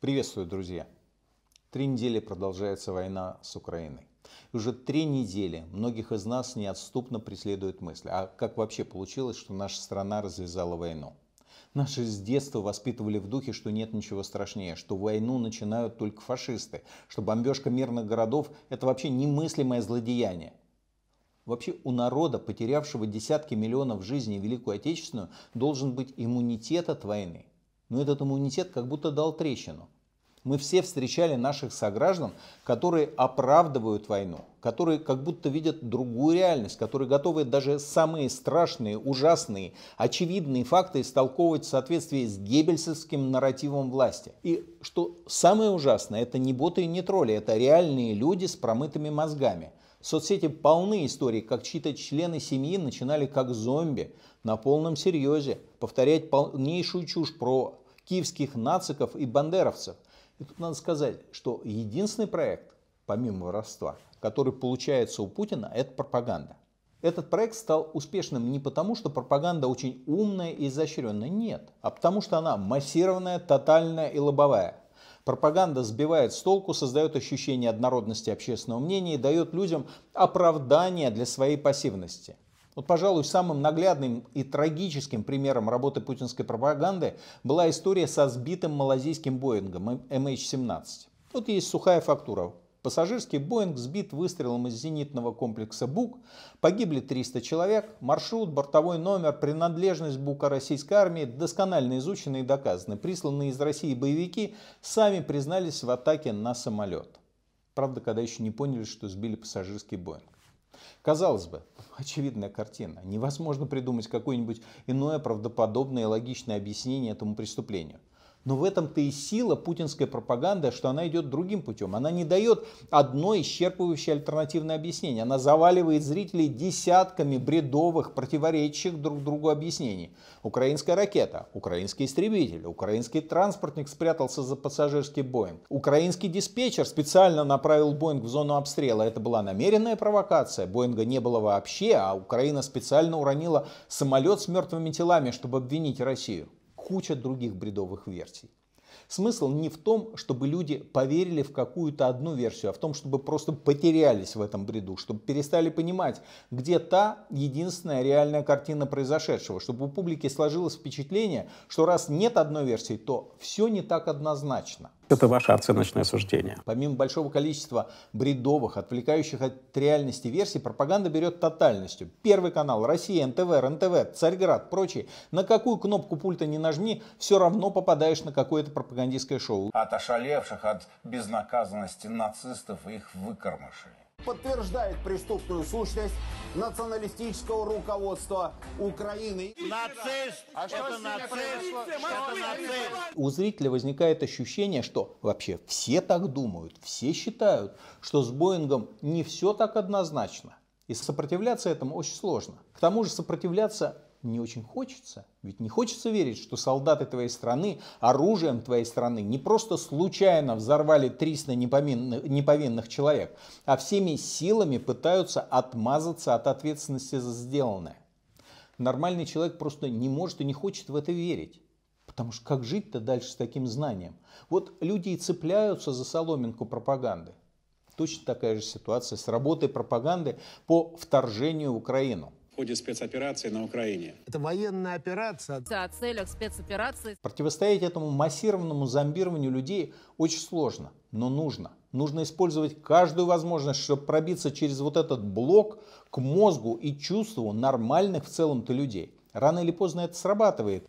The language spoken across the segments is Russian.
Приветствую, друзья! Три недели продолжается война с Украиной. И уже три недели многих из нас неотступно преследует мысль, а как вообще получилось, что наша страна развязала войну? Наши с детства воспитывали в духе, что нет ничего страшнее, что войну начинают только фашисты, что бомбежка мирных городов – это вообще немыслимое злодеяние. Вообще у народа, потерявшего десятки миллионов жизней Великую Отечественную, должен быть иммунитет от войны но этот иммунитет как будто дал трещину. Мы все встречали наших сограждан, которые оправдывают войну, которые как будто видят другую реальность, которые готовы даже самые страшные, ужасные, очевидные факты истолковывать в соответствии с геббельсовским нарративом власти. И что самое ужасное, это не боты и не тролли, это реальные люди с промытыми мозгами. Соцсети полны историй, как чьи-то члены семьи начинали как зомби, на полном серьезе повторять полнейшую чушь про киевских нациков и бандеровцев. И тут надо сказать, что единственный проект, помимо воровства, который получается у Путина, это пропаганда. Этот проект стал успешным не потому, что пропаганда очень умная и изощренная, нет, а потому что она массированная, тотальная и лобовая. Пропаганда сбивает с толку, создает ощущение однородности общественного мнения и дает людям оправдание для своей пассивности. Вот, пожалуй, самым наглядным и трагическим примером работы путинской пропаганды была история со сбитым малазийским Боингом MH17. Тут есть сухая фактура. Пассажирский Боинг сбит выстрелом из зенитного комплекса «Бук», погибли 300 человек, маршрут, бортовой номер, принадлежность «Бука» российской армии досконально изучены и доказаны. Присланные из России боевики сами признались в атаке на самолет. Правда, когда еще не поняли, что сбили пассажирский Боинг. Казалось бы, очевидная картина. Невозможно придумать какое-нибудь иное правдоподобное и логичное объяснение этому преступлению. Но в этом-то и сила путинской пропаганды, что она идет другим путем. Она не дает одно исчерпывающее альтернативное объяснение. Она заваливает зрителей десятками бредовых, противоречащих друг другу объяснений. Украинская ракета, украинский истребитель, украинский транспортник спрятался за пассажирский Боинг. Украинский диспетчер специально направил Боинг в зону обстрела. Это была намеренная провокация. Боинга не было вообще, а Украина специально уронила самолет с мертвыми телами, чтобы обвинить Россию куча других бредовых версий. Смысл не в том, чтобы люди поверили в какую-то одну версию, а в том, чтобы просто потерялись в этом бреду, чтобы перестали понимать, где та единственная реальная картина произошедшего, чтобы у публики сложилось впечатление, что раз нет одной версии, то все не так однозначно. Это ваше оценочное суждение. Помимо большого количества бредовых, отвлекающих от реальности версий, пропаганда берет тотальностью. Первый канал, Россия, НТВ, РНТВ, Царьград, прочие. На какую кнопку пульта не нажми, все равно попадаешь на какое-то пропагандистское шоу. От ошалевших от безнаказанности нацистов их выкормышей подтверждает преступную сущность националистического руководства Украины. Нацист! А что это нацист? Что это нацист? У зрителя возникает ощущение, что вообще все так думают, все считают, что с Боингом не все так однозначно. И сопротивляться этому очень сложно. К тому же сопротивляться не очень хочется. Ведь не хочется верить, что солдаты твоей страны, оружием твоей страны не просто случайно взорвали 300 неповинных, неповинных человек, а всеми силами пытаются отмазаться от ответственности за сделанное. Нормальный человек просто не может и не хочет в это верить. Потому что как жить-то дальше с таким знанием? Вот люди и цепляются за соломинку пропаганды. Точно такая же ситуация с работой пропаганды по вторжению в Украину ходе спецоперации на Украине. Это военная операция. Да, о целях спецоперации. Противостоять этому массированному зомбированию людей очень сложно, но нужно. Нужно использовать каждую возможность, чтобы пробиться через вот этот блок к мозгу и чувству нормальных в целом-то людей. Рано или поздно это срабатывает.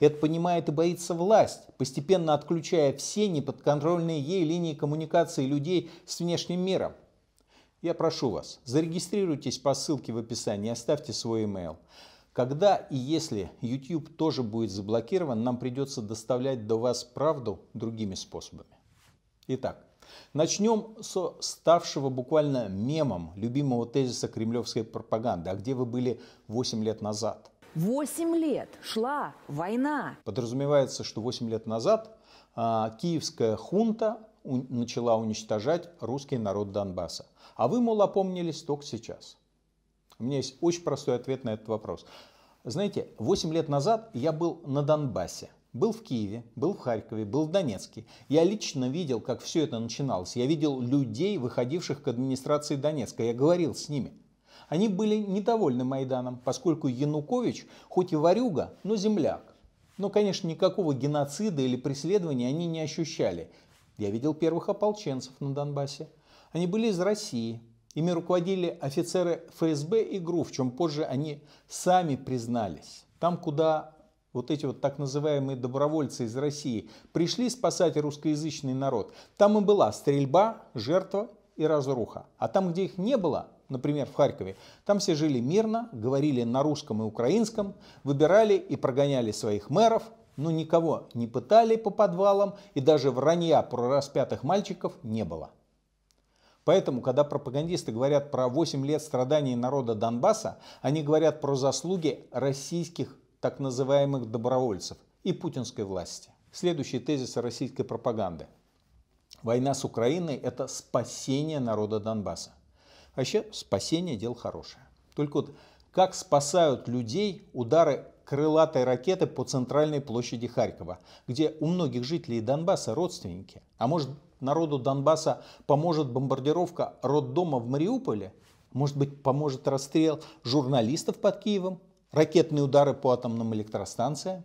Это понимает и боится власть, постепенно отключая все неподконтрольные ей линии коммуникации людей с внешним миром. Я прошу вас, зарегистрируйтесь по ссылке в описании оставьте свой email. Когда и если YouTube тоже будет заблокирован, нам придется доставлять до вас правду другими способами. Итак, начнем со ставшего буквально мемом любимого тезиса кремлевской пропаганды «А где вы были 8 лет назад?» 8 лет шла война. Подразумевается, что 8 лет назад а, киевская хунта начала уничтожать русский народ Донбасса. А вы, мол, опомнились только сейчас. У меня есть очень простой ответ на этот вопрос. Знаете, 8 лет назад я был на Донбассе. Был в Киеве, был в Харькове, был в Донецке. Я лично видел, как все это начиналось. Я видел людей, выходивших к администрации Донецка. Я говорил с ними. Они были недовольны Майданом, поскольку Янукович, хоть и варюга, но земляк. Но, конечно, никакого геноцида или преследования они не ощущали. Я видел первых ополченцев на Донбассе. Они были из России. Ими руководили офицеры ФСБ и ГРУ, в чем позже они сами признались. Там, куда вот эти вот так называемые добровольцы из России пришли спасать русскоязычный народ, там и была стрельба, жертва и разруха. А там, где их не было, например, в Харькове, там все жили мирно, говорили на русском и украинском, выбирали и прогоняли своих мэров, но никого не пытали по подвалам и даже вранья про распятых мальчиков не было. Поэтому, когда пропагандисты говорят про 8 лет страданий народа Донбасса, они говорят про заслуги российских так называемых добровольцев и путинской власти. Следующий тезис российской пропаганды. Война с Украиной – это спасение народа Донбасса. Вообще, а спасение – дело хорошее. Только вот как спасают людей удары крылатой ракеты по центральной площади Харькова, где у многих жителей Донбасса родственники. А может, народу Донбасса поможет бомбардировка роддома в Мариуполе? Может быть, поможет расстрел журналистов под Киевом? Ракетные удары по атомным электростанциям?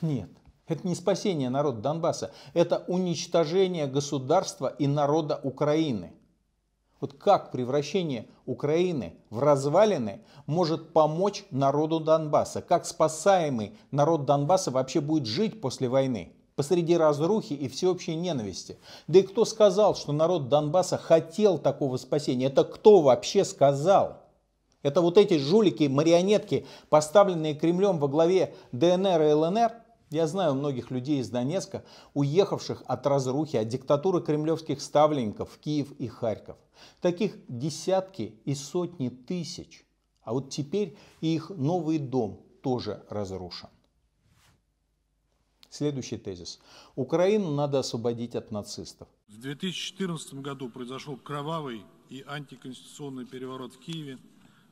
Нет, это не спасение народа Донбасса, это уничтожение государства и народа Украины – вот как превращение Украины в развалины может помочь народу Донбасса? Как спасаемый народ Донбасса вообще будет жить после войны? Посреди разрухи и всеобщей ненависти. Да и кто сказал, что народ Донбасса хотел такого спасения? Это кто вообще сказал? Это вот эти жулики, марионетки, поставленные Кремлем во главе ДНР и ЛНР – я знаю многих людей из Донецка, уехавших от разрухи, от диктатуры кремлевских ставленников в Киев и Харьков. Таких десятки и сотни тысяч. А вот теперь и их новый дом тоже разрушен. Следующий тезис. Украину надо освободить от нацистов. В 2014 году произошел кровавый и антиконституционный переворот в Киеве,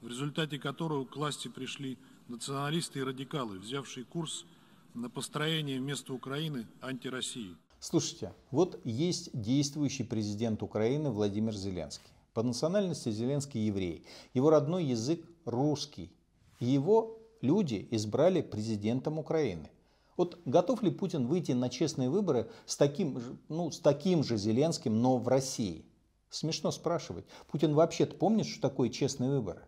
в результате которого к власти пришли националисты и радикалы, взявшие курс – на построение вместо Украины антироссии. Слушайте, вот есть действующий президент Украины Владимир Зеленский. По национальности Зеленский еврей. Его родной язык русский. его люди избрали президентом Украины. Вот готов ли Путин выйти на честные выборы с таким, ну, с таким же Зеленским, но в России? Смешно спрашивать. Путин вообще-то помнит, что такое честные выборы?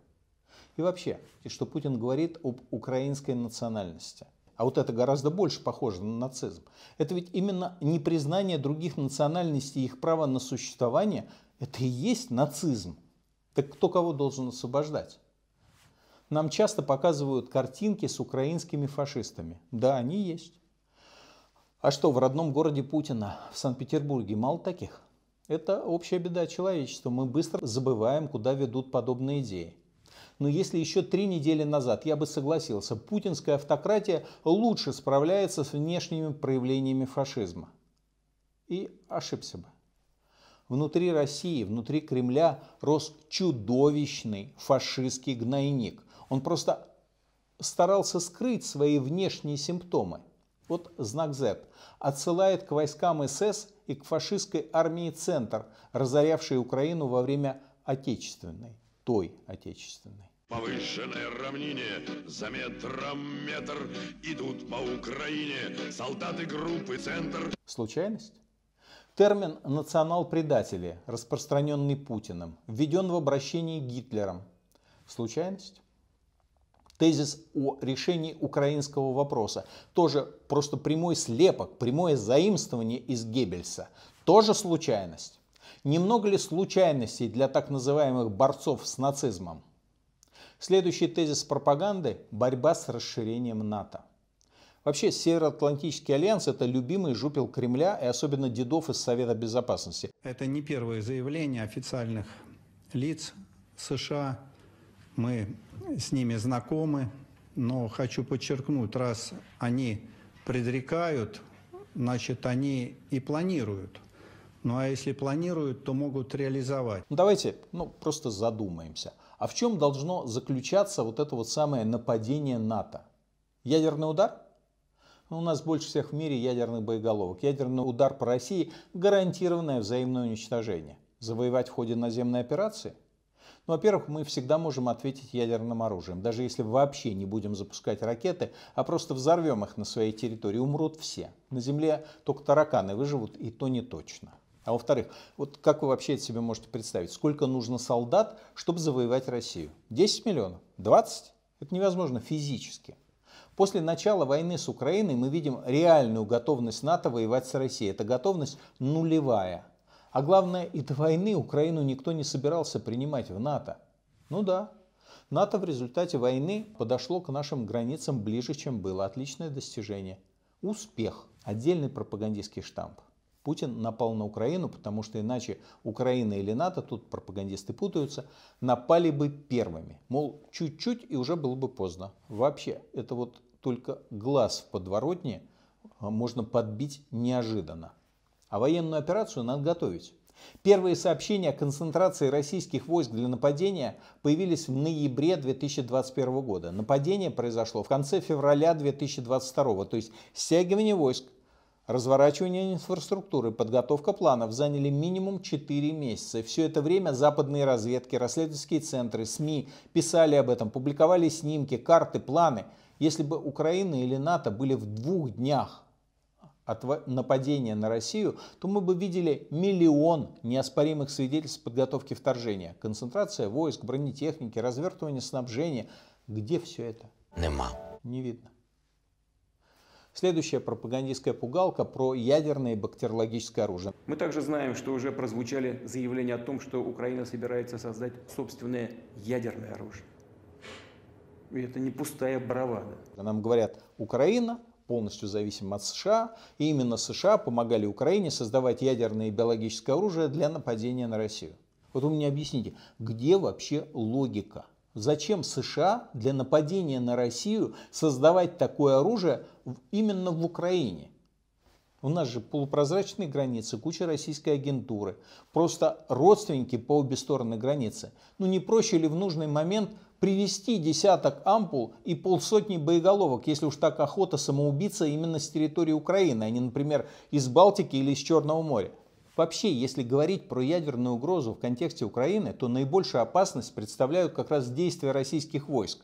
И вообще, что Путин говорит об украинской национальности – а вот это гораздо больше похоже на нацизм, это ведь именно непризнание других национальностей и их права на существование, это и есть нацизм. Так кто кого должен освобождать? Нам часто показывают картинки с украинскими фашистами. Да, они есть. А что, в родном городе Путина, в Санкт-Петербурге, мало таких? Это общая беда человечества. Мы быстро забываем, куда ведут подобные идеи. Но если еще три недели назад я бы согласился, путинская автократия лучше справляется с внешними проявлениями фашизма. И ошибся бы. Внутри России, внутри Кремля рос чудовищный фашистский гнойник. Он просто старался скрыть свои внешние симптомы. Вот знак Z отсылает к войскам СС и к фашистской армии «Центр», разорявшей Украину во время Отечественной той отечественной. Повышенное равнение за метром метр идут по Украине солдаты группы «Центр». Случайность? Термин «национал-предатели», распространенный Путиным, введен в обращении Гитлером. Случайность? Тезис о решении украинского вопроса. Тоже просто прямой слепок, прямое заимствование из Геббельса. Тоже случайность. Немного ли случайностей для так называемых борцов с нацизмом? Следующий тезис пропаганды – борьба с расширением НАТО. Вообще, Североатлантический альянс – это любимый жупел Кремля и особенно дедов из Совета Безопасности. Это не первое заявление официальных лиц США. Мы с ними знакомы, но хочу подчеркнуть, раз они предрекают, значит, они и планируют – ну а если планируют, то могут реализовать. Ну, давайте, ну просто задумаемся. А в чем должно заключаться вот это вот самое нападение НАТО? Ядерный удар? Ну, у нас больше всех в мире ядерных боеголовок. Ядерный удар по России – гарантированное взаимное уничтожение. Завоевать в ходе наземной операции? Ну, во-первых, мы всегда можем ответить ядерным оружием, даже если вообще не будем запускать ракеты, а просто взорвем их на своей территории, умрут все. На Земле только тараканы выживут, и то не точно. А во-вторых, вот как вы вообще это себе можете представить? Сколько нужно солдат, чтобы завоевать Россию? 10 миллионов? 20? Это невозможно физически. После начала войны с Украиной мы видим реальную готовность НАТО воевать с Россией. Это готовность нулевая. А главное, и до войны Украину никто не собирался принимать в НАТО. Ну да, НАТО в результате войны подошло к нашим границам ближе, чем было. Отличное достижение. Успех. Отдельный пропагандистский штамп. Путин напал на Украину, потому что иначе Украина или НАТО, тут пропагандисты путаются, напали бы первыми. Мол, чуть-чуть и уже было бы поздно. Вообще, это вот только глаз в подворотне а, можно подбить неожиданно. А военную операцию надо готовить. Первые сообщения о концентрации российских войск для нападения появились в ноябре 2021 года. Нападение произошло в конце февраля 2022, то есть стягивание войск Разворачивание инфраструктуры, подготовка планов заняли минимум 4 месяца. Все это время западные разведки, расследовательские центры, СМИ писали об этом, публиковали снимки, карты, планы. Если бы Украина или НАТО были в двух днях от нападения на Россию, то мы бы видели миллион неоспоримых свидетельств подготовки вторжения. Концентрация войск, бронетехники, развертывание снабжения. Где все это? Нема. Не видно. Следующая пропагандистская пугалка про ядерное и бактериологическое оружие. Мы также знаем, что уже прозвучали заявления о том, что Украина собирается создать собственное ядерное оружие. И это не пустая бравада. Нам говорят, Украина полностью зависим от США, и именно США помогали Украине создавать ядерное и биологическое оружие для нападения на Россию. Вот вы мне объясните, где вообще логика? Зачем США для нападения на Россию создавать такое оружие именно в Украине? У нас же полупрозрачные границы, куча российской агентуры. Просто родственники по обе стороны границы. Ну не проще ли в нужный момент привести десяток ампул и полсотни боеголовок, если уж так охота самоубийца именно с территории Украины, а не, например, из Балтики или из Черного моря? Вообще, если говорить про ядерную угрозу в контексте Украины, то наибольшую опасность представляют как раз действия российских войск.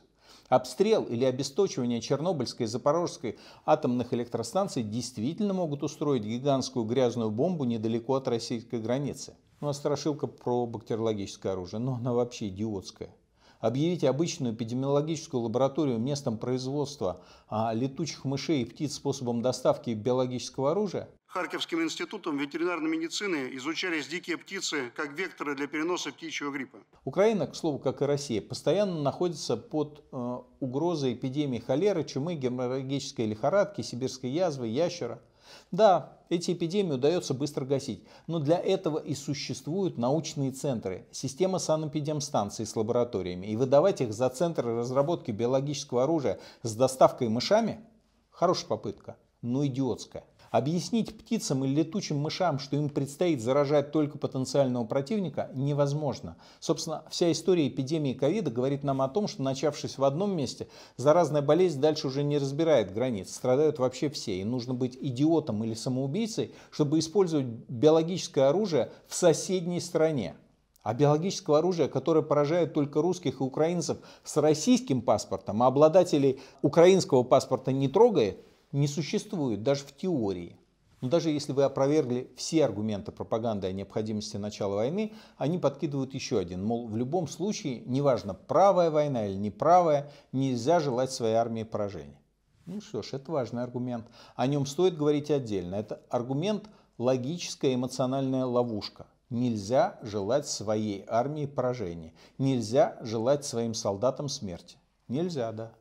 Обстрел или обесточивание Чернобыльской и Запорожской атомных электростанций действительно могут устроить гигантскую грязную бомбу недалеко от российской границы. Ну а страшилка про бактериологическое оружие, ну она вообще идиотская объявить обычную эпидемиологическую лабораторию местом производства а, летучих мышей и птиц способом доставки биологического оружия? Харьковским институтом ветеринарной медицины изучались дикие птицы как векторы для переноса птичьего гриппа. Украина, к слову, как и Россия, постоянно находится под э, угрозой эпидемии холеры, чумы, геморрагической лихорадки, сибирской язвы, ящера – да, эти эпидемии удается быстро гасить, но для этого и существуют научные центры, система санэпидемстанций с лабораториями, и выдавать их за центры разработки биологического оружия с доставкой мышами – хорошая попытка, но идиотская. Объяснить птицам или летучим мышам, что им предстоит заражать только потенциального противника, невозможно. Собственно, вся история эпидемии ковида говорит нам о том, что начавшись в одном месте, заразная болезнь дальше уже не разбирает границ, страдают вообще все, и нужно быть идиотом или самоубийцей, чтобы использовать биологическое оружие в соседней стране. А биологического оружия, которое поражает только русских и украинцев с российским паспортом, а обладателей украинского паспорта не трогает – не существует даже в теории. Но ну, даже если вы опровергли все аргументы пропаганды о необходимости начала войны, они подкидывают еще один. Мол, в любом случае, неважно, правая война или неправая, нельзя желать своей армии поражения. Ну что ж, это важный аргумент. О нем стоит говорить отдельно. Это аргумент логическая эмоциональная ловушка. Нельзя желать своей армии поражения. Нельзя желать своим солдатам смерти. Нельзя, да.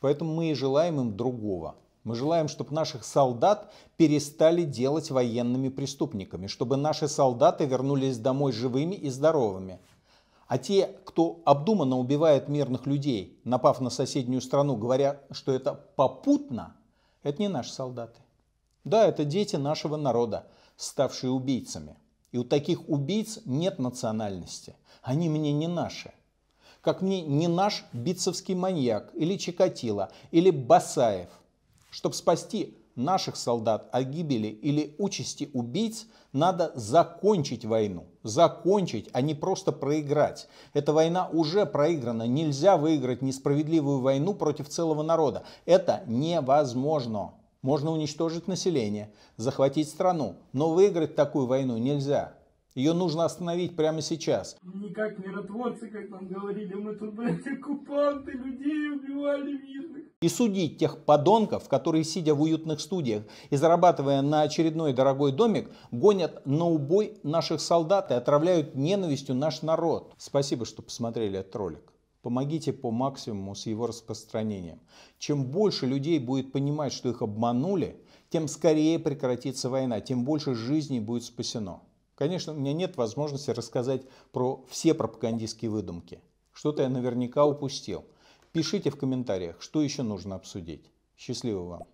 Поэтому мы и желаем им другого – мы желаем, чтобы наших солдат перестали делать военными преступниками, чтобы наши солдаты вернулись домой живыми и здоровыми. А те, кто обдуманно убивает мирных людей, напав на соседнюю страну, говоря, что это попутно, это не наши солдаты. Да, это дети нашего народа, ставшие убийцами. И у таких убийц нет национальности. Они мне не наши. Как мне не наш битцевский маньяк, или Чикатило, или Басаев – чтобы спасти наших солдат от гибели или участи убийц, надо закончить войну. Закончить, а не просто проиграть. Эта война уже проиграна. Нельзя выиграть несправедливую войну против целого народа. Это невозможно. Можно уничтожить население, захватить страну, но выиграть такую войну нельзя. Ее нужно остановить прямо сейчас. Не как миротворцы, как нам говорили, мы тут, блядь, оккупанты, людей убивали мирных. И судить тех подонков, которые, сидя в уютных студиях и зарабатывая на очередной дорогой домик, гонят на убой наших солдат и отравляют ненавистью наш народ. Спасибо, что посмотрели этот ролик. Помогите по максимуму с его распространением. Чем больше людей будет понимать, что их обманули, тем скорее прекратится война, тем больше жизней будет спасено. Конечно, у меня нет возможности рассказать про все пропагандистские выдумки. Что-то я наверняка упустил. Пишите в комментариях, что еще нужно обсудить. Счастливо вам!